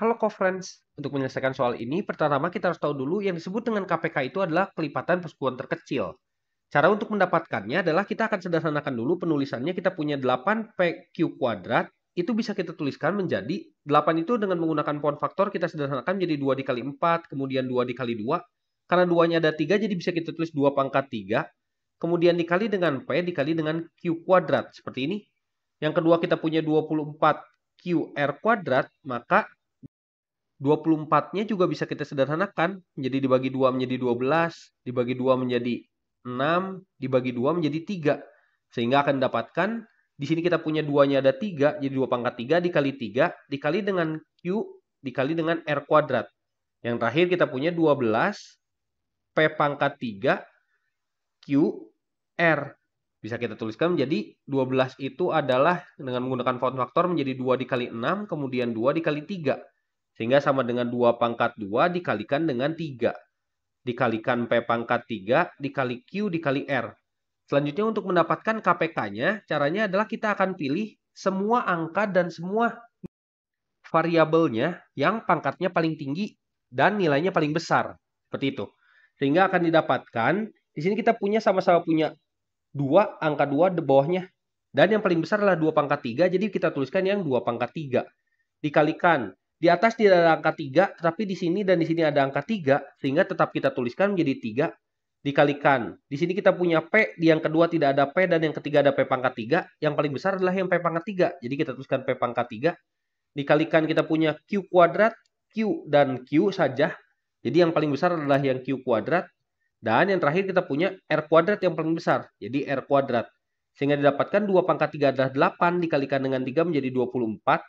Kalau conference untuk menyelesaikan soal ini, pertama kita harus tahu dulu yang disebut dengan KPK itu adalah kelipatan persekutuan terkecil. Cara untuk mendapatkannya adalah kita akan sederhanakan dulu penulisannya. Kita punya 8 PQ kuadrat, itu bisa kita tuliskan menjadi 8 itu dengan menggunakan pohon faktor kita sederhanakan menjadi 2 dikali 4, kemudian 2 dikali 2. Karena 2-nya ada 3, jadi bisa kita tulis 2 pangkat 3. Kemudian dikali dengan P, dikali dengan Q kuadrat, seperti ini. Yang kedua kita punya 24 QR kuadrat, maka 24-nya juga bisa kita sederhanakan. Jadi dibagi 2 menjadi 12, dibagi 2 menjadi 6, dibagi 2 menjadi 3. Sehingga akan dapatkan, di sini kita punya dua-nya ada 3, jadi 2 pangkat 3 dikali 3, dikali dengan Q, dikali dengan R kuadrat. Yang terakhir kita punya 12, P pangkat 3, Q, R. Bisa kita tuliskan menjadi 12 itu adalah dengan menggunakan font faktor menjadi 2 dikali 6, kemudian 2 dikali 3 sehingga sama dengan 2 pangkat 2 dikalikan dengan 3. Dikalikan P pangkat 3 dikali Q dikali R. Selanjutnya untuk mendapatkan KPK-nya, caranya adalah kita akan pilih semua angka dan semua variabelnya yang pangkatnya paling tinggi dan nilainya paling besar. Seperti itu. Sehingga akan didapatkan, di sini kita punya sama-sama punya 2, angka 2 di bawahnya. Dan yang paling besar adalah 2 pangkat 3, jadi kita tuliskan yang 2 pangkat 3. Dikalikan di atas tidak ada angka 3, tetapi di sini dan di sini ada angka 3, sehingga tetap kita tuliskan menjadi 3 dikalikan. Di sini kita punya P, di yang kedua tidak ada P, dan yang ketiga ada P pangkat 3. Yang paling besar adalah yang P pangkat 3. Jadi kita tuliskan P pangkat 3. Dikalikan kita punya Q kuadrat, Q dan Q saja. Jadi yang paling besar adalah yang Q kuadrat. Dan yang terakhir kita punya R kuadrat yang paling besar. Jadi R kuadrat. Sehingga didapatkan 2 pangkat 3 adalah 8 dikalikan dengan 3 menjadi 24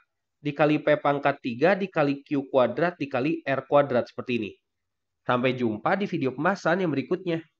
dikali P pangkat 3 dikali Q kuadrat dikali R kuadrat seperti ini. Sampai jumpa di video pembahasan yang berikutnya.